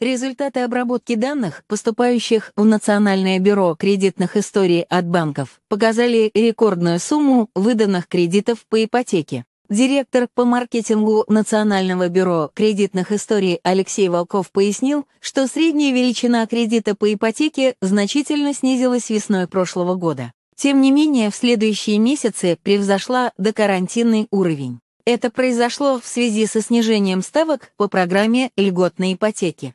Результаты обработки данных, поступающих в Национальное бюро кредитных историй от банков, показали рекордную сумму выданных кредитов по ипотеке. Директор по маркетингу Национального бюро кредитных историй Алексей Волков пояснил, что средняя величина кредита по ипотеке значительно снизилась весной прошлого года. Тем не менее, в следующие месяцы превзошла докарантинный уровень. Это произошло в связи со снижением ставок по программе льготной ипотеки.